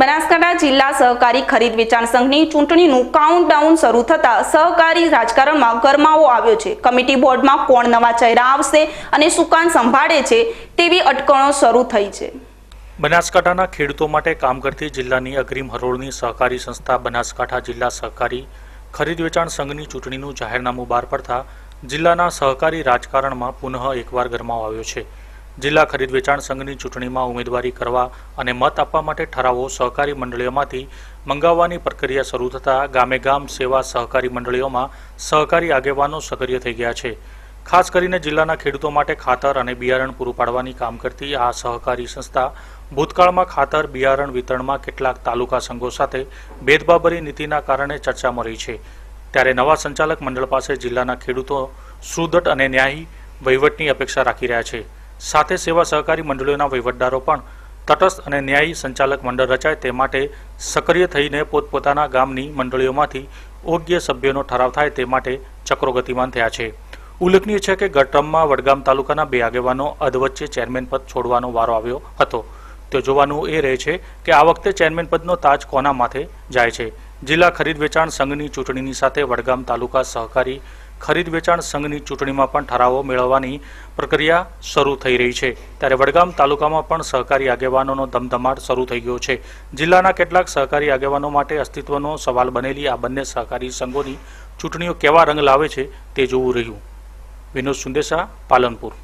બનાસકાંઠા જિલ્લા સહકારી ખરીદ વેચાણ સંઘની ચૂંટણીનું કાઉન્ટડાઉન શરૂ થતાં સહકારી રાજકારણમાં ગરમાવો આવ્યો છે કમિટી બોર્ડમાં કોણ નવા ચહેરા આવશે અને સુકાન સંભાળે છે તેવી અટકણો શરૂ થઈ છે બનાસકાંઠાના ખેડૂતો માટે કામ કરતી જિલ્લાની અગ્રીમ હરોળની સહકારી સંસ્થા બનાસકાંઠા જિલ્લા સહકારી ખરીદ વેચાણ સંઘની ચૂંટણીનું જાહેરનામું બહાર પડતા જિલ્લાના સહકારી રાજકારણમાં પુનઃ એકવાર ગરમાવો આવ્યો છે જિલ્લા ખરીદ વેચાણ સંઘની ચૂંટણીમાં ઉમેદવારી કરવા અને મત આપવા માટે ઠરાવો સહકારી મંડળીઓમાંથી મંગાવવાની પ્રક્રિયા શરૂ થતાં ગામે ગામ સેવા સહકારી મંડળીઓમાં સહકારી આગેવાનો સક્રિય થઈ ગયા છે ખાસ કરીને જિલ્લાના ખેડૂતો માટે ખાતર અને બિયારણ પૂરું પાડવાની કામ કરતી આ સહકારી સંસ્થા ભૂતકાળમાં ખાતર બિયારણ વિતરણમાં કેટલાક તાલુકા સંઘો સાથે ભેદભાભરી નીતિના કારણે ચર્ચામાં રહી છે ત્યારે નવા સંચાલક મંડળ પાસે જિલ્લાના ખેડૂતો સુદટ અને ન્યાયી વહીવટની અપેક્ષા રાખી રહ્યા છે સાથે સેવા સહકારી મંડળીઓના વહીવટદારો પણ તટસ્થ અને ન્યાયી સંચાલક મંડળ રચાય તે માટે સક્રિય થઈને પોતપોતાના ગામની મંડળીઓમાંથી યોગ્ય સભ્યોનો ઠરાવ થાય તે માટે ચક્રો ગતિમાન થયા છે ઉલ્લેખનીય છે કે ગટરામમાં વડગામ તાલુકાના બે આગેવાનો અધવચ્ચે ચેરમેન પદ છોડવાનો વારો આવ્યો હતો તે જોવાનું એ રહે છે કે આ વખતે ચેરમેન પદનો તાજ કોના માથે જાય છે જિલ્લા ખરીદ વેચાણ સંઘની ચૂંટણીની સાથે વડગામ તાલુકા સહકારી ખરીદ વેચાણ સંઘની ચૂંટણીમાં પણ ઠરાવો મેળવવાની પ્રક્રિયા શરૂ થઈ રહી છે ત્યારે વડગામ તાલુકામાં પણ સહકારી આગેવાનોનો ધમધમાટ શરૂ થઈ ગયો છે જિલ્લાના કેટલાક સહકારી આગેવાનો માટે અસ્તિત્વનો સવાલ બનેલી આ બંને સહકારી સંઘોની ચૂંટણીઓ કેવા રંગ લાવે છે તે જોવું રહ્યું વિનોદ સુંદેશા પાલનપુર